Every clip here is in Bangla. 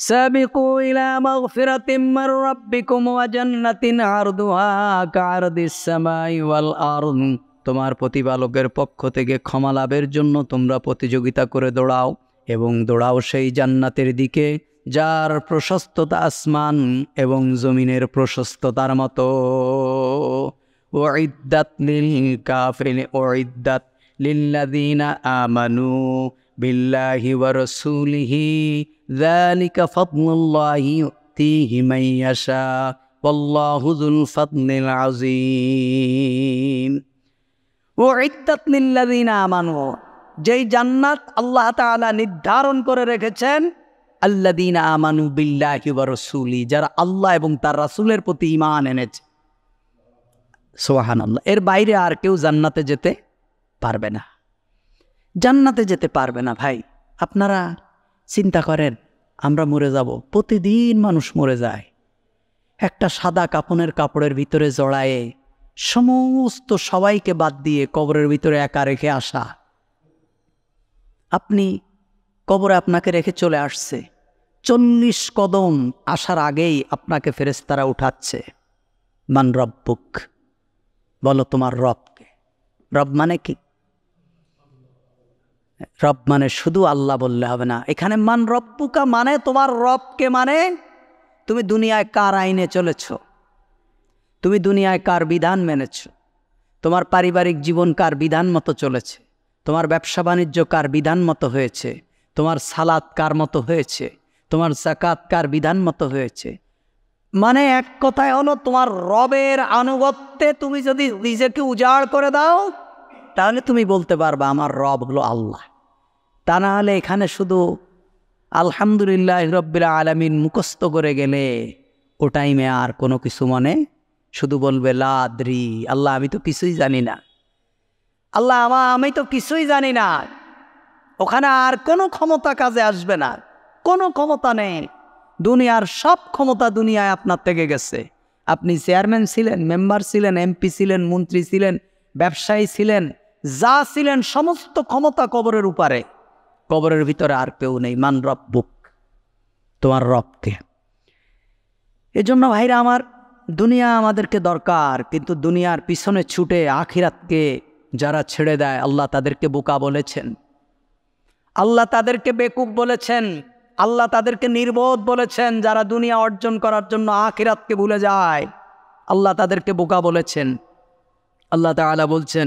سابقوا إلى مغفرة من ربكم وجنة عرضها كعرض السماء والأرض তোমার প্রতিপালকের পক্ষ থেকে ক্ষমা লাভের জন্য তোমরা প্রতিযোগিতা করে দৌড়াও এবং দৌড়াও সেই জান্নাতের দিকে যার প্রশস্ততা আসমান এবং জমিনের প্রশস্ততার মতো ওইদাত লিল কাফরিন ওইদাত লিল্লাদিনা আমানু বিল্লাহি ওয়া রাসূলিহি যালিকা ফাদলুল্লাহি ইউতিহি মান ইয়াশা ওয়াল্লাহু যুল ফাদলিল আযীম উইদ্দাত লিল্লাযিনা আমানু যেই জান্নাত আল্লাহ তাআলা নির্ধারণ করে রেখেছেন আল্লাদিনা আমানু বিল্লাহি ওয়া রাসূলি যারা আল্লাহ এবং তার রাসুলের প্রতি ইমান এনেছে সুবহানাল্লাহ এর বাইরে আর কেউ জান্নাতে যেতে পারবে না জান্নাতে যেতে পারবে না ভাই আপনারা চিন্তা করেন আমরা মরে যাব প্রতিদিন মানুষ মরে যায় একটা সাদা কাপনের কাপড়ের ভিতরে জড়ায়ে সমস্ত সবাইকে বাদ দিয়ে কবরের ভিতরে একা রেখে আসা আপনি কবরে আপনাকে রেখে চলে আসছে চল্লিশ কদম আসার আগেই আপনাকে ফেরেস্তারা উঠাচ্ছে মান রব্বুক বলো তোমার রবকে রব মানে কি রব মানে শুধু আল্লাহ বললে হবে না এখানে মান রব্বুকা মানে তোমার রবকে মানে তুমি দুনিয়ায় কার আইনে চলেছ তুমি দুনিয়ায় কার বিধান মেনেছ তোমার পারিবারিক জীবন কার বিধান মতো চলেছে তোমার ব্যবসা বাণিজ্য কার বিধান মতো হয়েছে তোমার সালাদ কার মতো হয়েছে তোমার জাকাত কার বিধান মতো হয়েছে মানে এক কথায় হলো তোমার রবের আনুগত্যে তুমি যদি নিজেকে উজাড় করে দাও তাহলে তুমি বলতে পারবা আমার রব হলো আল্লাহ তা না হলে এখানে শুধু আলহামদুলিল্লাহ রব্বিল আলমিন মুখস্থ করে গেলে ও টাইমে আর কোনো কিছু মনে শুধু বলবে লাদ্রি আল্লাহ আমি তো কিছুই জানি না আল্লাহ আমা আমি তো কিছুই জানি না ওখানে আর কোনো ক্ষমতা কাজে আসবে না কোনো ক্ষমতা নেই দুনিয়ার সব ক্ষমতা দুনিয়ায় আপনার থেকে গেছে আপনি চেয়ারম্যান ছিলেন মেম্বার ছিলেন এমপি ছিলেন মন্ত্রী ছিলেন ব্যবসায়ী ছিলেন যা ছিলেন সমস্ত ক্ষমতা কবরের উপরে কবরের ভিতরে আর কেউ নেই মান রব বুক তোমার রবকে এজন্য ভাইরা আমার দুনিয়া আমাদেরকে দরকার কিন্তু দুনিয়ার পিছনে ছুটে আখিরাতকে যারা ছেড়ে দেয় আল্লাহ তাদেরকে বোকা বলেছেন আল্লাহ তাদেরকে বেকুব বলেছেন আল্লাহ তাদেরকে নির্বোধ বলেছেন যারা দুনিয়া অর্জন করার জন্য আখিরাতকে ভুলে যায় আল্লাহ তাদেরকে বোকা বলেছেন আল্লাহ তালা বলছেন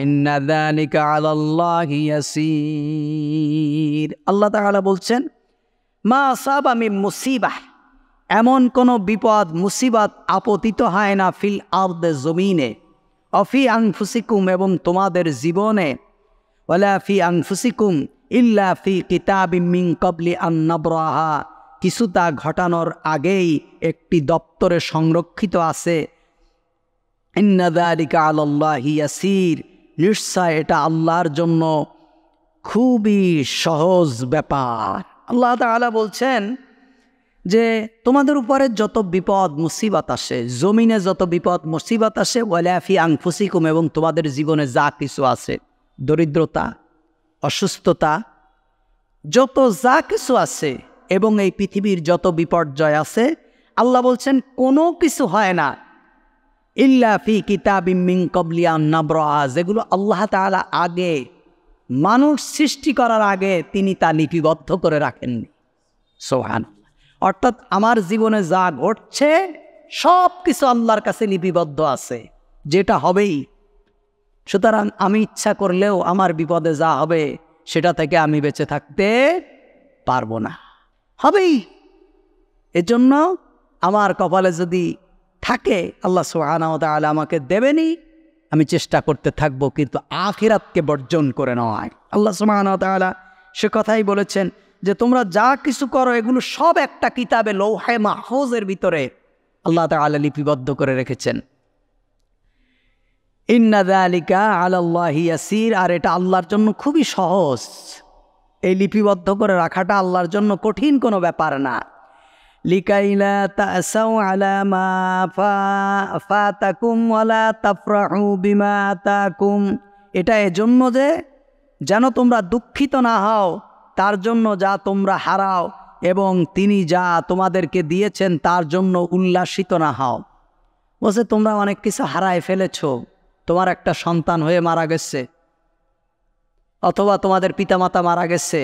আল্লাহ তাহলে বলছেন মা সাব আমি মুসিবাহ এমন কোনো বিপদ মুসিবাত আপতিত হয় না ফিল আর্দে জমিনে অফি আংফুসিকুম এবং তোমাদের জীবনে ওলা ফি আংফুসিকুম ইল্লা ফি কিতাবিমিং কবলি আন্নব্রাহা কিছু তা ঘটানোর আগেই একটি দপ্তরে সংরক্ষিত আছে ইন্নাদারিকা আল্লাহ ইয়াসির নিশ্চয় এটা আল্লাহর জন্য খুবই সহজ ব্যাপার আল্লাহ তালা বলছেন যে তোমাদের উপরে যত বিপদ মুসিবত আসে জমিনে যত বিপদ মুসিবত আসে ওয়ালাফি আংফুসিকুম এবং তোমাদের জীবনে যা কিছু আছে দরিদ্রতা অসুস্থতা যত যা কিছু আছে এবং এই পৃথিবীর যত বিপর্যয় আছে আল্লাহ বলছেন কোনো কিছু হয় না ইল্লা ফি কিতাবিম মিং কবলিয়া নাবরা যেগুলো আল্লাহ তালা আগে মানুষ সৃষ্টি করার আগে তিনি তা লিপিবদ্ধ করে রাখেননি সোহান অর্থাৎ আমার জীবনে যা ঘটছে সব কিছু আল্লাহর কাছে লিপিবদ্ধ আছে যেটা হবেই সুতরাং আমি ইচ্ছা করলেও আমার বিপদে যা হবে সেটা থেকে আমি বেঁচে থাকতে পারবো না হবেই এজন্য আমার কপালে যদি থাকে আল্লাহ সোহানাওদা আলা আমাকে দেবেনি আমি চেষ্টা করতে থাকবো কিন্তু আখিরাতকে বর্জন করে নেওয়ায় আল্লাহ সুমানতালা সে কথাই বলেছেন যে তোমরা যা কিছু করো এগুলো সব একটা কিতাবে লৌহায় মাহফুজের ভিতরে আল্লাহ তালা লিপিবদ্ধ করে রেখেছেন ইন্নাদালিকা ইয়াসির আর এটা আল্লাহর জন্য খুবই সহজ এই লিপিবদ্ধ করে রাখাটা আল্লাহর জন্য কঠিন কোনো ব্যাপার না লিকাইলা তাসাউ আলা মা ফা ফাতাকুম ওয়ালা তাফরাহু বিমা তাকুম এটা এজন্য যে যেন তোমরা দুঃখিত না হও তার জন্য যা তোমরা হারাও এবং তিনি যা তোমাদেরকে দিয়েছেন তার জন্য উল্লাসিত না হও বলছে তোমরা অনেক কিছু হারায় ফেলেছ তোমার একটা সন্তান হয়ে মারা গেছে অথবা তোমাদের পিতামাতা মারা গেছে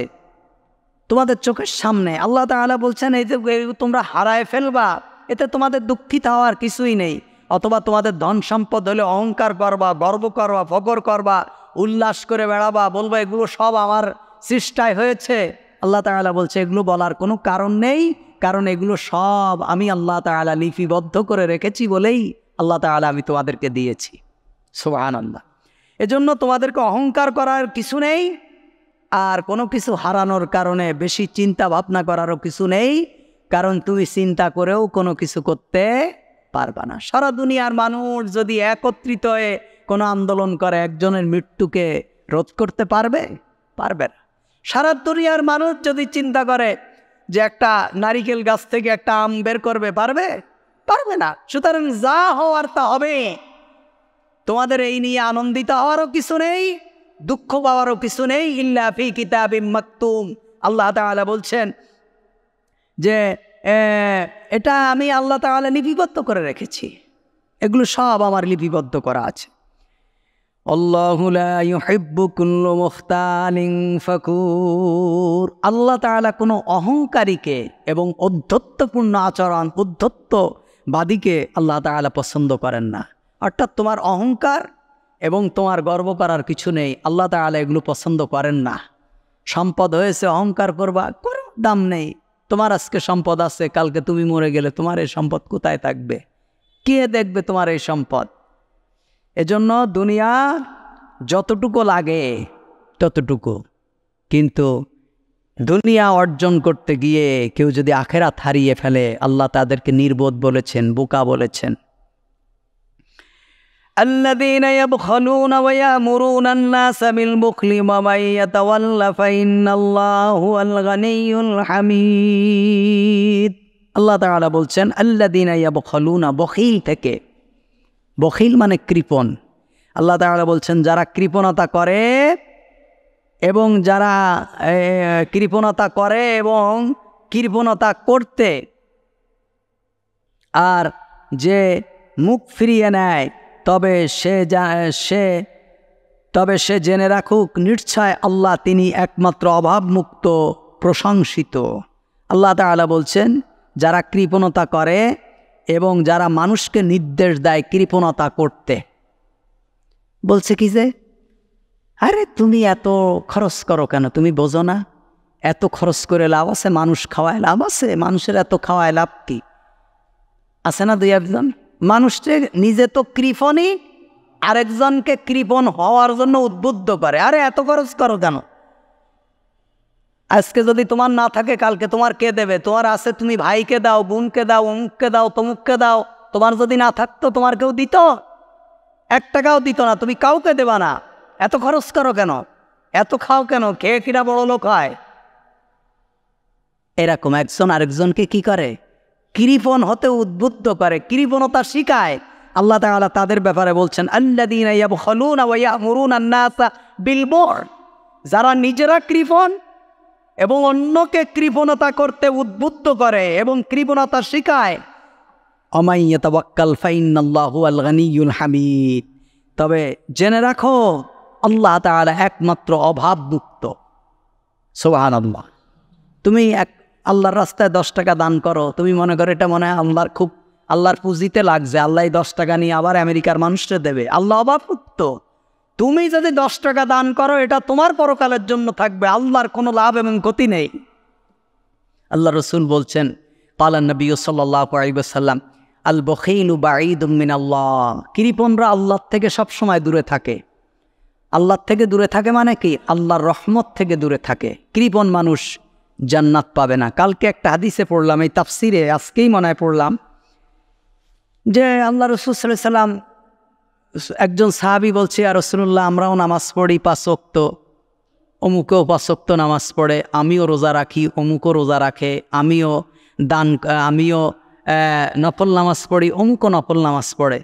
তোমাদের চোখের সামনে আল্লাহ তালা বলছেন এই যে তোমরা হারায় ফেলবা এতে তোমাদের দুঃখিত হওয়ার কিছুই নেই অথবা তোমাদের ধন সম্পদ হলে অহংকার করবা গর্ব করবা ফকর করবা উল্লাস করে বেড়াবা বলবা এগুলো সব আমার সৃষ্টায় হয়েছে আল্লাহ তালা বলছে এগুলো বলার কোনো কারণ নেই কারণ এগুলো সব আমি আল্লাহ তালা লিপিবদ্ধ করে রেখেছি বলেই আল্লাহ তালা আমি তোমাদেরকে দিয়েছি শুভ আনন্দ এজন্য তোমাদেরকে অহংকার করার কিছু নেই আর কোনো কিছু হারানোর কারণে বেশি চিন্তা ভাবনা করারও কিছু নেই কারণ তুমি চিন্তা করেও কোনো কিছু করতে পারবা না সারা দুনিয়ার মানুষ যদি একত্রিত হয়ে কোনো আন্দোলন করে একজনের মৃত্যুকে রোধ করতে পারবে পারবে না সারা দুনিয়ার মানুষ যদি চিন্তা করে যে একটা নারিকেল গাছ থেকে একটা আম বের করবে পারবে পারবে না সুতরাং যা হওয়ার তা হবে তোমাদের এই নিয়ে আনন্দিত হওয়ারও কিছু নেই দুঃখ পাওয়ারও কিছু নেই ইল্লাফি কিতাবি মাকতুম আল্লাহ তালা বলছেন যে এটা আমি আল্লাহ তালা লিপিবদ্ধ করে রেখেছি এগুলো সব আমার লিপিবদ্ধ করা আছে আল্লাহ তালা কোনো অহংকারীকে এবং অধ্যত্বপূর্ণ আচরণ অধ্যত্ববাদীকে আল্লাহ তালা পছন্দ করেন না অর্থাৎ তোমার অহংকার এবং তোমার গর্ব করার কিছু নেই আল্লাহ তালা এগুলো পছন্দ করেন না সম্পদ হয়েছে অহংকার করবা কোনো দাম নেই তোমার আজকে সম্পদ আছে কালকে তুমি মরে গেলে তোমার এই সম্পদ কোথায় থাকবে কে দেখবে তোমার এই সম্পদ এজন্য দুনিয়া যতটুকু লাগে ততটুকু কিন্তু দুনিয়া অর্জন করতে গিয়ে কেউ যদি আখেরাত হারিয়ে ফেলে আল্লাহ তাদেরকে নির্বোধ বলেছেন বোকা বলেছেন الذين يبخلون ويأمرون الناس بالبخل ومن يتولى فإن الله هو الغني الحميد আল্লাহ তাআলা বলছেন আল্লাদিনা ইয়াবখালুনা বখিল থেকে বখিল মানে কৃপণ আল্লাহ তাআলা বলছেন যারা কৃপণতা করে এবং যারা কৃপণতা করে এবং কৃপণতা করতে আর যে মুখ ফিরিয়ে নেয় তবে সে সে তবে সে জেনে রাখুক নির্ছায় আল্লাহ তিনি একমাত্র অভাবমুক্ত প্রশংসিত আল্লাহ তালা বলছেন যারা কৃপণতা করে এবং যারা মানুষকে নির্দেশ দেয় কৃপণতা করতে বলছে কি যে আরে তুমি এত খরচ করো কেন তুমি বোঝো না এত খরচ করে লাভ আছে মানুষ খাওয়ায় লাভ আছে মানুষের এত খাওয়ায় লাভ কি আছে না দুই একজন মানুষকে নিজে তো কৃপণই আরেকজনকে কৃপণ হওয়ার জন্য উদ্বুদ্ধ করে আরে এত খরচ করো কেন আজকে যদি তোমার না থাকে কালকে তোমার কে দেবে তোমার আছে তুমি ভাইকে দাও বোনকে দাও অমুককে দাও তমুককে দাও তোমার যদি না থাকতো তোমার কেউ দিত এক টাকাও দিত না তুমি কাউকে দেবা না এত খরচ করো কেন এত খাও কেন খেয়ে কিনা বড় লোক হয় এরকম একজন আরেকজনকে কি করে কৃপণ হতে উদ্বুদ্ধ করে কৃপণতা শিখায় আল্লাহ তালা তাদের ব্যাপারে বলছেন যারা নিজেরা কৃপন এবং অন্যকে কৃপণতা করতে উদ্বুদ্ধ করে এবং কৃপণতা শিখায় হামিদ তবে জেনে রাখো আল্লাহ তালা একমাত্র অভাবমুক্ত সোহান তুমি এক আল্লাহর রাস্তায় দশ টাকা দান করো তুমি মনে করো এটা মনে হয় আল্লাহর খুব আল্লাহর পুঁজিতে লাগছে আল্লাহ দশ টাকা নিয়ে আবার আমেরিকার মানুষরা দেবে আল্লাহ অবাভুক্ত তুমি যদি দশ টাকা দান করো এটা তোমার পরকালের জন্য থাকবে আল্লাহর কোনো লাভ এবং ক্ষতি নেই আল্লাহ রসুল বলছেন পালান নবী সাল্লাহ আল বখেইনু বাঈদুমিন আল্লাহ কিরিপনরা আল্লাহর থেকে সবসময় দূরে থাকে আল্লাহর থেকে দূরে থাকে মানে কি আল্লাহর রহমত থেকে দূরে থাকে কৃপন মানুষ জান্নাত পাবে না কালকে একটা হাদিসে পড়লাম এই তাফসিরে আজকেই মনে হয় পড়লাম যে আল্লাহ রসুল সাল্লাম একজন সাহাবি বলছে আর রসুল্লাহ আমরাও নামাজ পড়ি পাঁচক্ত অমুকেও পাঁচক্ত নামাজ পড়ে আমিও রোজা রাখি অমুকও রোজা রাখে আমিও দান আমিও নফল নামাজ পড়ি অমুকও নফল নামাজ পড়ে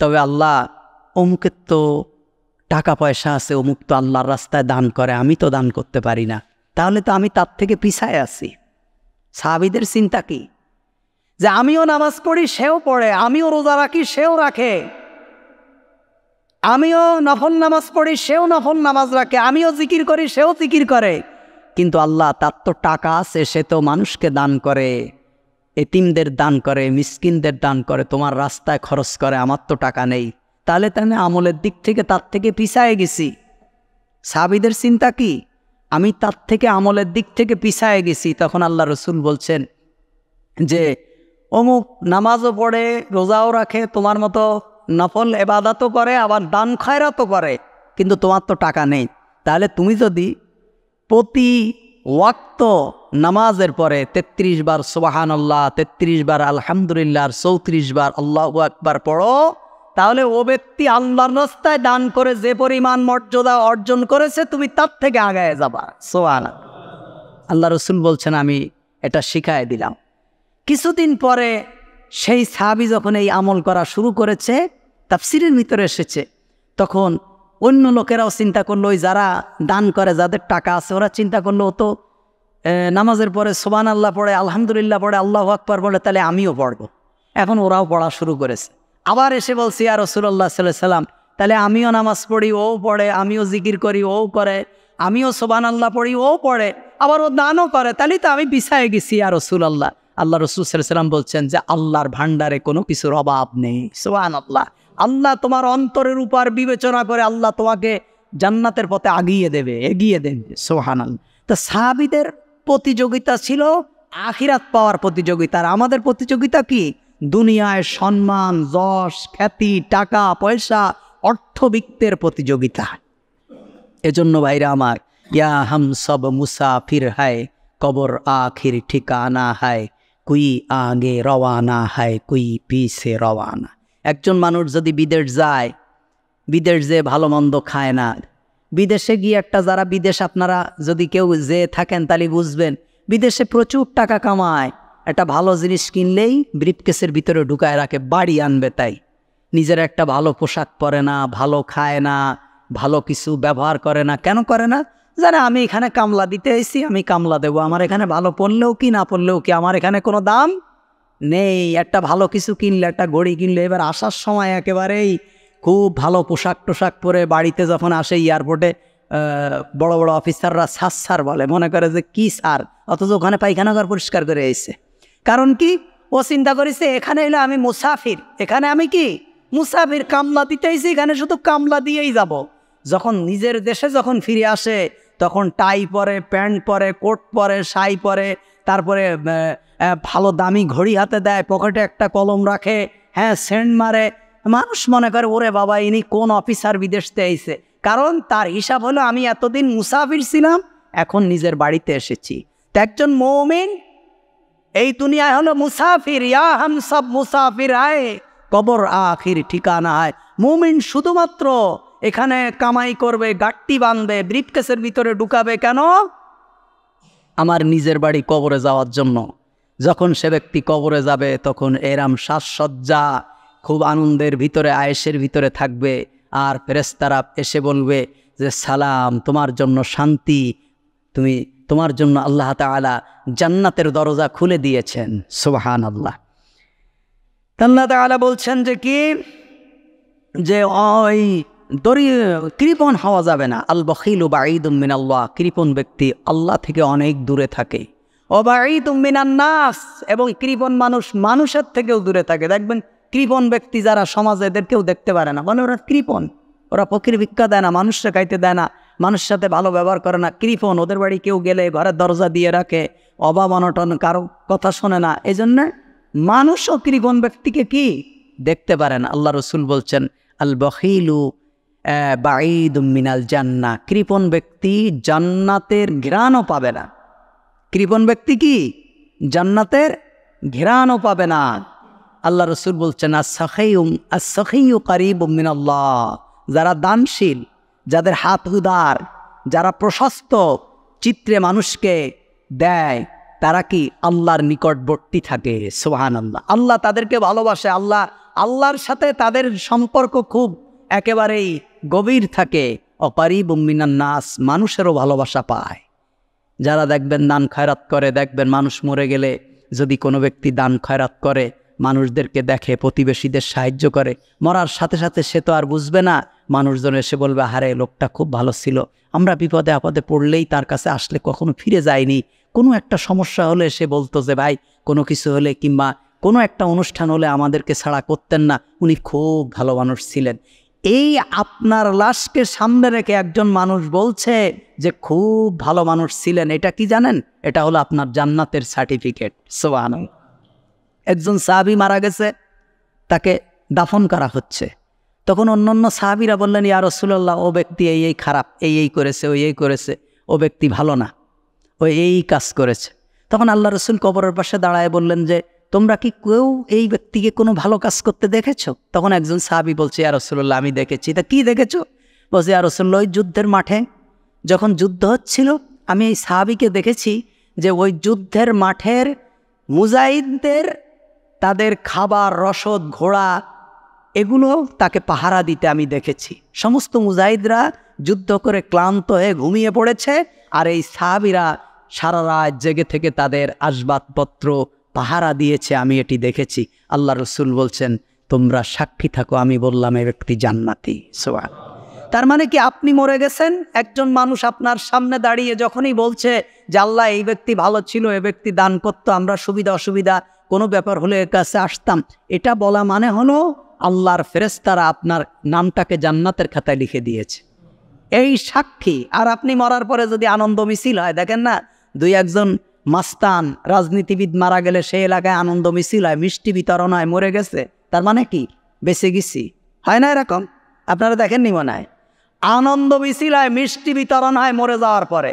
তবে আল্লাহ অমুকের তো টাকা পয়সা আছে অমুক তো আল্লাহর রাস্তায় দান করে আমি তো দান করতে পারি না তাহলে তো আমি তার থেকে পিছায় আছি সাহাবিদের চিন্তা কি যে আমিও নামাজ পড়ি সেও পড়ে আমিও রোজা রাখি সেও রাখে আমিও নফল নামাজ পড়ি সেও নফল নামাজ রাখে আমিও জিকির করি সেও জিকির করে কিন্তু আল্লাহ তার তো টাকা আছে সে তো মানুষকে দান করে এতিমদের দান করে মিসকিনদের দান করে তোমার রাস্তায় খরচ করে আমার তো টাকা নেই তাহলে তাহলে আমলের দিক থেকে তার থেকে পিছায় গেছি সাবিদের চিন্তা কী আমি তার থেকে আমলের দিক থেকে পিছায় গেছি তখন আল্লাহ রসুল বলছেন যে অমুক নামাজও পড়ে রোজাও রাখে তোমার মতো নফল এবাদাতও করে আবার দান খয়রাতও করে কিন্তু তোমার তো টাকা নেই তাহলে তুমি যদি প্রতি ওয়াক্ত নামাজের পরে তেত্রিশ বার সোবাহান আল্লাহ তেত্রিশ বার আলহামদুলিল্লাহ চৌত্রিশ বার আল্লাহ আকবার পড়ো তাহলে ও ব্যক্তি আল্লাহর রাস্তায় দান করে যে পরিমাণ মর্যাদা অর্জন করেছে তুমি তার থেকে আগায় যাবা সোয়ান আল্লাহ রসুল বলছেন আমি এটা শিখায় দিলাম কিছুদিন পরে সেই সাবি যখন এই আমল করা শুরু করেছে তাফসিরের ভিতরে এসেছে তখন অন্য লোকেরাও চিন্তা করলো ওই যারা দান করে যাদের টাকা আছে ওরা চিন্তা করলো ও তো নামাজের পরে সোবান আল্লাহ পড়ে আলহামদুলিল্লাহ পড়ে আল্লাহ আকবর বলে তাহলে আমিও পড়ব এখন ওরাও পড়া শুরু করেছে আবার এসে বলছি আর রসুল্লাহ সাল্লাম তাহলে আমিও নামাজ পড়ি ও পড়ে আমিও জিকির করি ও করে আমিও সোবান আল্লাহ পড়ি ও পড়ে আবার ও দানও করে তাহলে তো আমি বিছায় গেছি আর রসুল আল্লাহ আল্লাহ রসুল সাল্লাম বলছেন যে আল্লাহর ভাণ্ডারে কোনো কিছুর অভাব নেই সোহান আল্লাহ আল্লাহ তোমার অন্তরের উপর বিবেচনা করে আল্লাহ তোমাকে জান্নাতের পথে আগিয়ে দেবে এগিয়ে দেবে সোহান আল্লাহ তা সাহাবিদের প্রতিযোগিতা ছিল আখিরাত পাওয়ার প্রতিযোগিতা আর আমাদের প্রতিযোগিতা কি দুনিয়ায় সম্মান যশ খ্যাতি টাকা পয়সা অর্থবিত্তের প্রতিযোগিতা এজন্য ভাইরা আমার ইয়া হাম সব মুসাফির হায় কবর আখির ঠিকানা হায় কুই আগে রওয়ানা হায় কুই পিছে রওয়ানা একজন মানুষ যদি বিদেশ যায় বিদেশ যে ভালো মন্দ খায় না বিদেশে গিয়ে একটা যারা বিদেশ আপনারা যদি কেউ যে থাকেন তাহলে বুঝবেন বিদেশে প্রচুর টাকা কামায় একটা ভালো জিনিস কিনলেই ব্রিফকেসের ভিতরে ঢুকায় রাখে বাড়ি আনবে তাই নিজের একটা ভালো পোশাক পরে না ভালো খায় না ভালো কিছু ব্যবহার করে না কেন করে না জানে আমি এখানে কামলা দিতে এসেছি আমি কামলা দেবো আমার এখানে ভালো পড়লেও কি না পড়লেও কি আমার এখানে কোনো দাম নেই একটা ভালো কিছু কিনলে একটা ঘড়ি কিনলে এবার আসার সময় একেবারেই খুব ভালো পোশাক টোশাক পরে বাড়িতে যখন আসে এয়ারপোর্টে বড় বড় অফিসাররা সার সার বলে মনে করে যে কি সার অথচ ওখানে পায়খানা ঘর পরিষ্কার করে এসে কারণ কি ও চিন্তা করেছে এখানে এলে আমি মুসাফির এখানে আমি কি মুসাফির কামলা দিতেইছি এখানে শুধু কামলা দিয়েই যাব। যখন নিজের দেশে যখন ফিরে আসে তখন টাই পরে প্যান্ট পরে কোট পরে শাই পরে তারপরে ভালো দামি ঘড়ি হাতে দেয় পকেটে একটা কলম রাখে হ্যাঁ সেন্ট মারে মানুষ মনে করে ওরে বাবা ইনি কোন অফিসার বিদেশ আইছে কারণ তার হিসাব হলো আমি এতদিন মুসাফির ছিলাম এখন নিজের বাড়িতে এসেছি তো একজন মৌমেন এই দুনিয়ায় হলো মুসাফির ইয়া হাম সব মুসাফির আয় কবর আখির আয় মুমিন শুধুমাত্র এখানে কামাই করবে গাট্টি বাঁধবে ব্রিফকেসের ভিতরে ঢুকাবে কেন আমার নিজের বাড়ি কবরে যাওয়ার জন্য যখন সে ব্যক্তি কবরে যাবে তখন এরাম সাজসজ্জা খুব আনন্দের ভিতরে আয়েসের ভিতরে থাকবে আর ফেরেস্তারা এসে বলবে যে সালাম তোমার জন্য শান্তি তুমি তোমার জন্য আল্লাহ তালা জান্নাতের দরজা খুলে দিয়েছেন সোহান আল্লাহ আল্লাহ তালা বলছেন যে কি যে ওই দরি কৃপণ হওয়া যাবে না আল বখিল বা উম্মিন আল্লাহ কৃপণ ব্যক্তি আল্লাহ থেকে অনেক দূরে থাকে ও অবাঈদ মিনান নাস এবং কৃপণ মানুষ মানুষের থেকেও দূরে থাকে দেখবেন কৃপণ ব্যক্তি যারা সমাজে এদেরকেও দেখতে পারে না মানে ওরা কৃপণ ওরা পক্ষীর ভিক্ষা দেয় না মানুষরা খাইতে দেয় না মানুষ সাথে ভালো ব্যবহার করে না কৃপন ওদের বাড়ি কেউ গেলে ঘরের দরজা দিয়ে রাখে অভাব অনটন কারো কথা শোনে না এই জন্যে মানুষও কৃপণ ব্যক্তিকে কি দেখতে পারেন আল্লাহ রসুল বলছেন আল বহিলু বাঈদ মিনাল জান্না কৃপন ব্যক্তি জান্নাতের ঘ্রাণও পাবে না কৃপন ব্যক্তি কি জান্নাতের ঘেরানও পাবে না আল্লাহ রসুল বলছেন আসহিউম আসহিউ কারিব মিনাল্লাহ যারা দানশীল যাদের হাত উদার যারা প্রশস্ত চিত্রে মানুষকে দেয় তারা কি আল্লাহর নিকটবর্তী থাকে সোহান আল্লাহ আল্লাহ তাদেরকে ভালোবাসে আল্লাহ আল্লাহর সাথে তাদের সম্পর্ক খুব একেবারেই গভীর থাকে অপারি বম্বিনার নাস মানুষেরও ভালোবাসা পায় যারা দেখবেন দান খয়রাত করে দেখবেন মানুষ মরে গেলে যদি কোনো ব্যক্তি দান খয়রাত করে মানুষদেরকে দেখে প্রতিবেশীদের সাহায্য করে মরার সাথে সাথে সে তো আর বুঝবে না মানুষজন এসে বলবে হারে লোকটা খুব ভালো ছিল আমরা বিপদে আপদে পড়লেই তার কাছে আসলে কখনো ফিরে যায়নি কোনো একটা সমস্যা হলে সে বলতো যে ভাই কোনো কিছু হলে কিংবা কোনো একটা অনুষ্ঠান হলে আমাদেরকে ছাড়া করতেন না উনি খুব ভালো মানুষ ছিলেন এই আপনার লাশকে সামনে রেখে একজন মানুষ বলছে যে খুব ভালো মানুষ ছিলেন এটা কি জানেন এটা হলো আপনার জান্নাতের সার্টিফিকেট সোয়ানন্দ একজন সাহাবি মারা গেছে তাকে দাফন করা হচ্ছে তখন অন্য অন্য সাহাবিরা বললেন ইয়া রসুল্লাহ ও ব্যক্তি এই এই খারাপ এই এই করেছে ওই এই করেছে ও ব্যক্তি ভালো না ও এই কাজ করেছে তখন আল্লাহ রসুল কবরের পাশে দাঁড়ায় বললেন যে তোমরা কি কেউ এই ব্যক্তিকে কোনো ভালো কাজ করতে দেখেছ তখন একজন সাহাবি বলছে ইয়া রসুল্লাহ আমি দেখেছি তা কি দেখেছ বলছে ইয়া রসুল্লাহ ওই যুদ্ধের মাঠে যখন যুদ্ধ হচ্ছিল আমি এই সাহাবিকে দেখেছি যে ওই যুদ্ধের মাঠের মুজাহিদদের তাদের খাবার রসদ ঘোড়া এগুলো তাকে পাহারা দিতে আমি দেখেছি সমস্ত মুজাহিদরা যুদ্ধ করে ক্লান্ত হয়ে ঘুমিয়ে পড়েছে আর এই সাহাবিরা সারা রাত জেগে থেকে তাদের আসবাবপত্র পাহারা দিয়েছে আমি এটি দেখেছি আল্লাহ রসুল বলছেন তোমরা সাক্ষী থাকো আমি বললাম এ ব্যক্তি জান্নাতি সোয়াল তার মানে কি আপনি মরে গেছেন একজন মানুষ আপনার সামনে দাঁড়িয়ে যখনই বলছে যে আল্লাহ এই ব্যক্তি ভালো ছিল এ ব্যক্তি দান করত আমরা সুবিধা অসুবিধা কোনো ব্যাপার হলে এর কাছে আসতাম এটা বলা মানে হলো আল্লাহর ফেরেস্তারা আপনার নামটাকে জান্নাতের খাতায় লিখে দিয়েছে এই সাক্ষী আর আপনি মরার পরে যদি আনন্দ মিছিল হয় দেখেন না দুই একজন মাস্তান রাজনীতিবিদ মারা গেলে সেই এলাকায় আনন্দ মিছিল হয় মিষ্টি বিতরণ হয় মরে গেছে তার মানে কি বেঁচে গেছি হয় না এরকম আপনারা দেখেননি মনে হয় আনন্দ মিছিল হয় মিষ্টি বিতরণ হয় মরে যাওয়ার পরে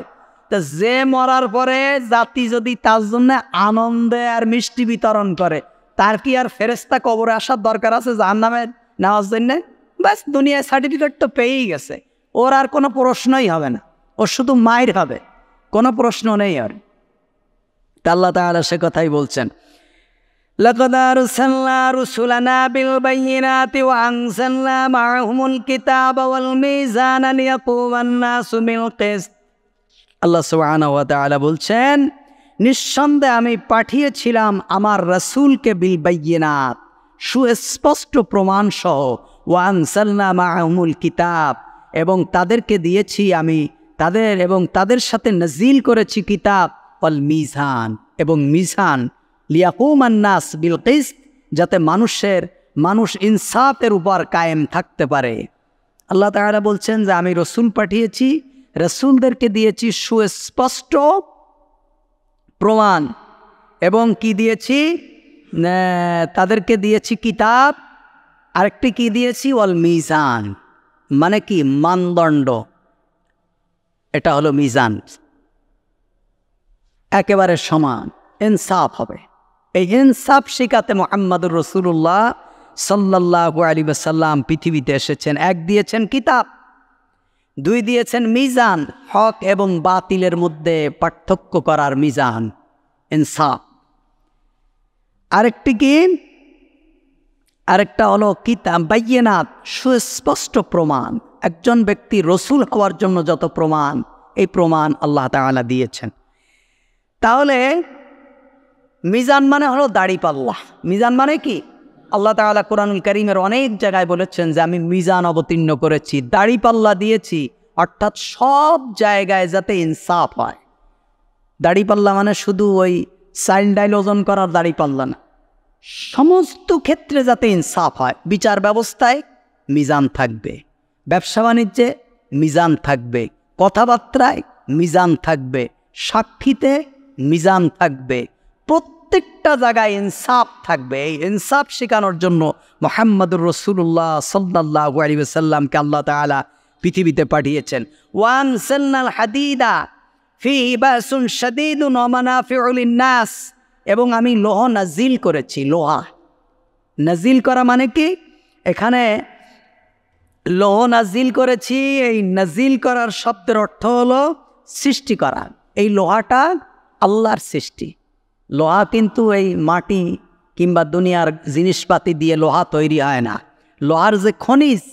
তা যে মরার পরে জাতি যদি তার জন্য আনন্দে আর মিষ্টি বিতরণ করে তার কি আর ফেরেস্তা কবরে আসার দরকার আছে যার নামে নেওয়ার জন্যে ব্যাস দুনিয়ায় সার্টিফিকেট তো পেয়েই গেছে ওর আর কোনো প্রশ্নই হবে না ও শুধু মায়ের হবে কোনো প্রশ্ন নেই আর আল্লাহ তাহলে সে কথাই বলছেন لقد أرسلنا رسلنا بالبينات وأنزلنا معهم الكتاب والميزان ليقوم الناس بالقسط আল্লাহ সুবাহ বলছেন নিঃসন্দেহে আমি পাঠিয়েছিলাম আমার রসুলকে বিল বাইনাথ সুস্পষ্ট প্রমাণ সহ ওয়ান সাল্লা মাহমুল কিতাব এবং তাদেরকে দিয়েছি আমি তাদের এবং তাদের সাথে নজিল করেছি কিতাব অল মিজান এবং মিজান লিয়াকুমান্নাস বিল কিস্ত যাতে মানুষের মানুষ ইনসাফের উপর কায়েম থাকতে পারে আল্লাহ তাহারা বলছেন যে আমি রসুল পাঠিয়েছি রসুলদেরকে দিয়েছি সুস্পষ্ট প্রমাণ এবং কি দিয়েছি তাদেরকে দিয়েছি কিতাব আরেকটি কি দিয়েছি অল মিজান মানে কি মানদণ্ড এটা হলো মিজান একেবারে সমান ইনসাফ হবে এই ইনসাফ শিখাতে মোহাম্মদুর রসুল্লাহ সাল্লাহ আলী সাল্লাম পৃথিবীতে এসেছেন এক দিয়েছেন কিতাব দুই দিয়েছেন মিজান হক এবং বাতিলের মধ্যে পার্থক্য করার মিজান ইনসাফ আরেকটি কি আরেকটা হলো কিতাব বাইয়েনাথ সুস্পষ্ট প্রমাণ একজন ব্যক্তি রসুল হওয়ার জন্য যত প্রমাণ এই প্রমাণ আল্লাহ তালা দিয়েছেন তাহলে মিজান মানে হলো পাল্লাহ মিজান মানে কি আল্লাহ তালা কোরআন করিমের অনেক জায়গায় বলেছেন যে আমি মিজান অবতীর্ণ করেছি পাল্লা দিয়েছি অর্থাৎ সব জায়গায় যাতে ইনসাফ হয় পাল্লা মানে শুধু ওই সাইন্ডাইল ওজন করার পাল্লা না সমস্ত ক্ষেত্রে যাতে ইনসাফ হয় বিচার ব্যবস্থায় মিজান থাকবে ব্যবসা বাণিজ্যে মিজান থাকবে কথাবার্তায় মিজান থাকবে সাক্ষীতে মিজান থাকবে প্রত্যেকটা জায়গায় ইনসাফ থাকবে এই ইনসাফ শেখানোর জন্য মোহাম্মদুর রসুল্লাহ সাল্লাহ আলিবাসাল্লামকে আল্লাহ তালা পৃথিবীতে পাঠিয়েছেন ওয়ান সেলনাল হাদিদা ফি ইবাসুন শাদিদুন নাস এবং আমি লোহ নাজিল করেছি লোহা নাজিল করা মানে কি এখানে লোহ নাজিল করেছি এই নাজিল করার শব্দের অর্থ হলো সৃষ্টি করা এই লোহাটা আল্লাহর সৃষ্টি লোহা কিন্তু এই মাটি কিংবা দুনিয়ার জিনিসপাতি দিয়ে লোহা তৈরি হয় না লোহার যে খনিজ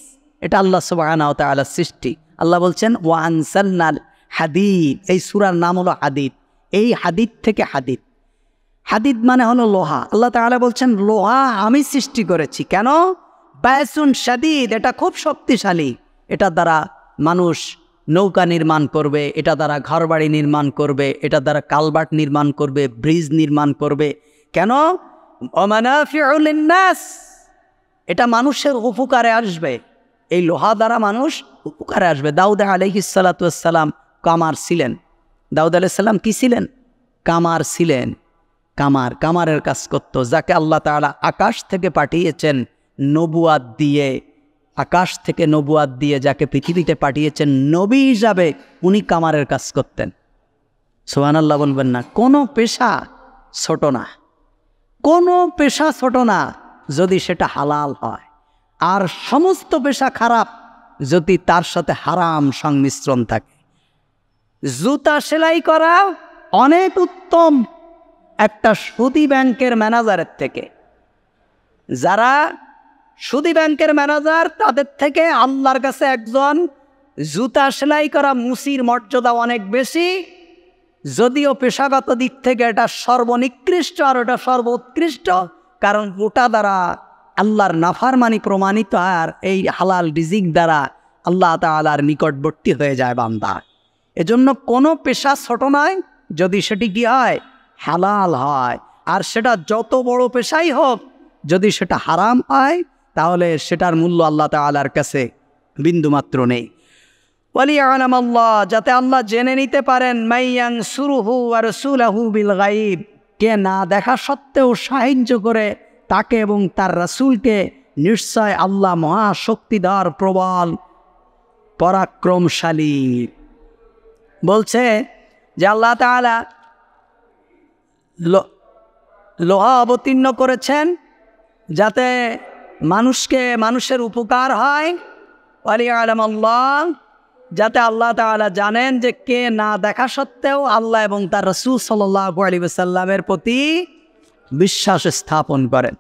এটা আল্লাহ সবাহানাওতা আল্লাহ সৃষ্টি আল্লাহ বলছেন ওয়ানসাল হাদিদ এই সুরার নাম হলো হাদিদ এই হাদিদ থেকে হাদিদ হাদিদ মানে হলো লোহা আল্লাহ তালা বলছেন লোহা আমি সৃষ্টি করেছি কেন বায়াসুন সাদিদ এটা খুব শক্তিশালী এটা দ্বারা মানুষ নৌকা নির্মাণ করবে এটা দ্বারা ঘরবাড়ি নির্মাণ করবে এটা দ্বারা কালবাট নির্মাণ করবে ব্রিজ নির্মাণ করবে কেন এটা মানুষের উপকারে আসবে এই লোহা দ্বারা মানুষ উপকারে আসবে দাউদ আলহিসাল্লাতাম কামার ছিলেন দাউদ আলাইসাল্লাম কী ছিলেন কামার ছিলেন কামার কামারের কাজ করত যাকে আল্লাহ তালা আকাশ থেকে পাঠিয়েছেন নবুয়াদ দিয়ে আকাশ থেকে নবুয়াদ দিয়ে যাকে পৃথিবীতে পাঠিয়েছেন নবী হিসাবে উনি কামারের কাজ করতেন সোহানাল্লাহ বলবেন না কোনো পেশা ছোট না কোনো পেশা ছোট না যদি সেটা হালাল হয় আর সমস্ত পেশা খারাপ যদি তার সাথে হারাম সংমিশ্রণ থাকে জুতা সেলাই করা অনেক উত্তম একটা সুদী ব্যাংকের ম্যানেজারের থেকে যারা সুদি ব্যাংকের ম্যানেজার তাদের থেকে আল্লাহর কাছে একজন জুতা সেলাই করা মুসির মর্যাদা অনেক বেশি যদিও পেশাগত দিক থেকে এটা সর্বনিকৃষ্ট আর এটা সর্বোৎকৃষ্ট কারণ ওটা দ্বারা আল্লাহর নাফার মানি প্রমাণিত আর এই হালাল রিজিক দ্বারা আল্লাহ তালার নিকটবর্তী হয়ে যায় বান্দা এজন্য কোনো পেশা ছোট নয় যদি সেটি কি হয় হালাল হয় আর সেটা যত বড় পেশাই হোক যদি সেটা হারাম হয় তাহলে সেটার মূল্য আল্লাহ তালার কাছে বিন্দুমাত্র নেই ওয়ালি আলম আল্লাহ যাতে আল্লাহ জেনে নিতে পারেন মাইয়াং সুরুহু আর সুলাহু বিল গাইব কে না দেখা সত্ত্বেও সাহায্য করে তাকে এবং তার রাসুলকে নিশ্চয় আল্লাহ মহাশক্তিধার প্রবল পরাক্রমশালী বলছে যে আল্লাহ তালা লোহা অবতীর্ণ করেছেন যাতে মানুষকে মানুষের উপকার হয় আলী আলম আল্লাহ যাতে আল্লাহ তালা জানেন যে কে না দেখা সত্ত্বেও আল্লাহ এবং তার রসুল সাল্লাহ আলী সাল্লামের প্রতি বিশ্বাস স্থাপন করেন